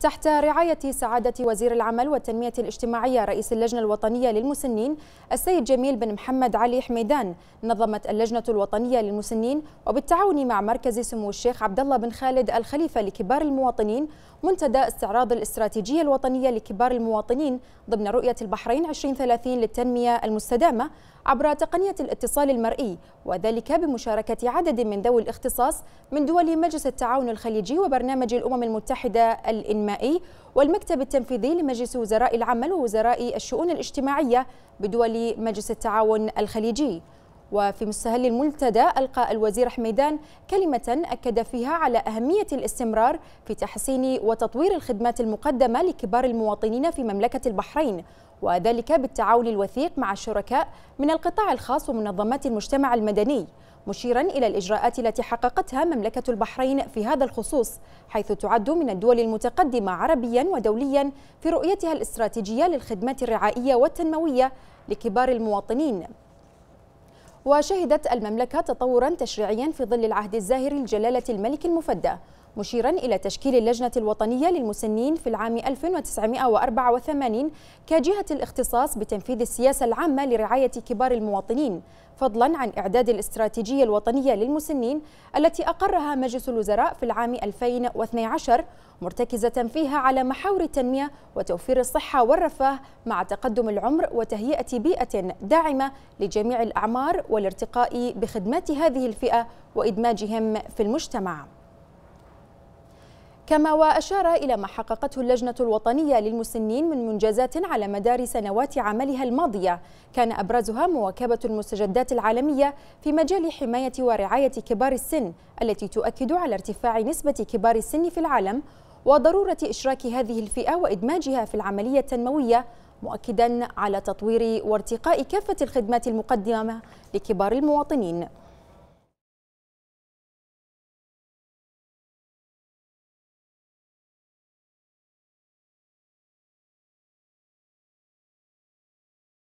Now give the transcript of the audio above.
تحت رعاية سعادة وزير العمل والتنمية الاجتماعية رئيس اللجنة الوطنية للمسنين السيد جميل بن محمد علي حميدان نظمت اللجنة الوطنية للمسنين وبالتعاون مع مركز سمو الشيخ عبد الله بن خالد الخليفة لكبار المواطنين منتدى استعراض الاستراتيجية الوطنية لكبار المواطنين ضمن رؤية البحرين 2030 للتنمية المستدامة عبر تقنية الاتصال المرئي وذلك بمشاركة عدد من ذوي الاختصاص من دول مجلس التعاون الخليجي وبرنامج الأمم المتحدة الإنمائي والمكتب التنفيذي لمجلس وزراء العمل ووزراء الشؤون الاجتماعية بدول مجلس التعاون الخليجي وفي مستهل الملتدى ألقى الوزير حميدان كلمة أكد فيها على أهمية الاستمرار في تحسين وتطوير الخدمات المقدمة لكبار المواطنين في مملكة البحرين وذلك بالتعاون الوثيق مع الشركاء من القطاع الخاص ومنظمات المجتمع المدني مشيرا إلى الإجراءات التي حققتها مملكة البحرين في هذا الخصوص حيث تعد من الدول المتقدمة عربيا ودوليا في رؤيتها الاستراتيجية للخدمات الرعائية والتنموية لكبار المواطنين وشهدت المملكة تطورا تشريعيا في ظل العهد الزاهر لجلالة الملك المفدى مشيرا إلى تشكيل اللجنة الوطنية للمسنين في العام 1984 كجهة الاختصاص بتنفيذ السياسة العامة لرعاية كبار المواطنين فضلا عن إعداد الاستراتيجية الوطنية للمسنين التي أقرها مجلس الوزراء في العام 2012 مرتكزة فيها على محاور التنمية وتوفير الصحة والرفاه مع تقدم العمر وتهيئة بيئة داعمة لجميع الأعمار والارتقاء بخدمات هذه الفئة وإدماجهم في المجتمع كما وأشار إلى ما حققته اللجنة الوطنية للمسنين من منجزات على مدار سنوات عملها الماضية كان أبرزها مواكبة المستجدات العالمية في مجال حماية ورعاية كبار السن التي تؤكد على ارتفاع نسبة كبار السن في العالم وضرورة إشراك هذه الفئة وإدماجها في العملية التنموية مؤكدا على تطوير وارتقاء كافة الخدمات المقدمة لكبار المواطنين